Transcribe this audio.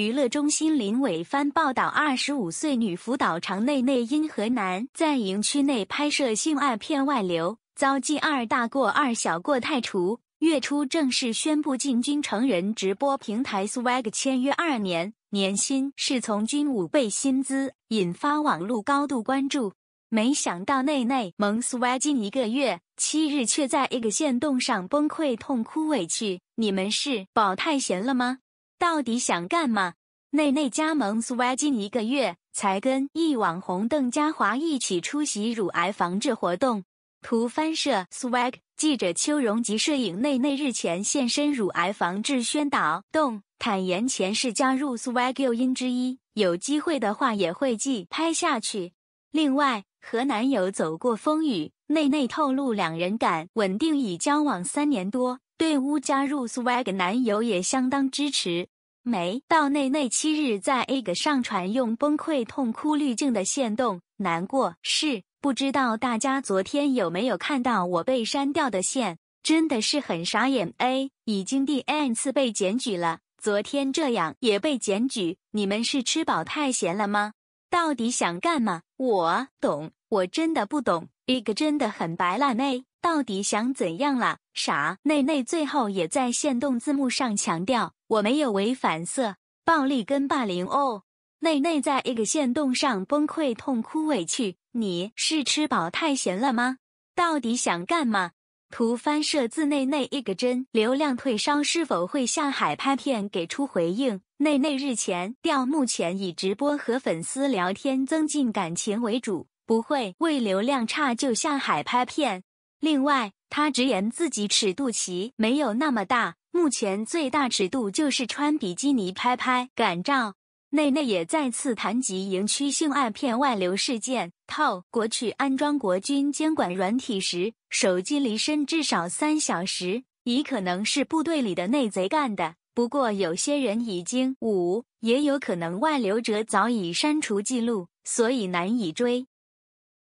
娱乐中心林伟帆报道：二十五岁女辅导长内内因河南在营区内拍摄性爱片外流，遭记二大过二小过太除。月初正式宣布进军成人直播平台 swag 签约二年，年薪是从军五倍薪资，引发网络高度关注。没想到内内萌 swag 近一个月七日却在一个线动上崩溃痛哭委屈，你们是宝太闲了吗？到底想干嘛？内内加盟 SWAG 近一个月，才跟一网红邓嘉华一起出席乳癌防治活动。图翻摄 SWAG 记者邱荣及摄影内内日前现身乳癌防治宣导，动坦言前世加入 SWAG 诱因之一，有机会的话也会继拍下去。另外和男友走过风雨。内内透露两人感稳定已交往三年多，对乌加入 swag 男友也相当支持。没到内内七日在 ig 上传用崩溃痛哭滤镜的线动，难过是不知道大家昨天有没有看到我被删掉的线，真的是很傻眼。A 已经第 n 次被检举了，昨天这样也被检举，你们是吃饱太闲了吗？到底想干嘛？我懂。我真的不懂，ig 真的很白啦妹到底想怎样啦？傻内内最后也在限动字幕上强调，我没有违反色暴力跟霸凌哦。内内在 ig 限动上崩溃痛哭委屈，你是吃饱太闲了吗？到底想干嘛？图翻摄自内内 ig 真流量退烧是否会下海拍片给出回应？内内日前调目前以直播和粉丝聊天增进感情为主。不会，为流量差就下海拍片。另外，他直言自己尺度其没有那么大，目前最大尺度就是穿比基尼拍拍感照。内内也再次谈及营区性爱片外流事件，套国去安装国军监管软体时，手机离身至少三小时，已可能是部队里的内贼干的。不过有些人已经五，也有可能外流者早已删除记录，所以难以追。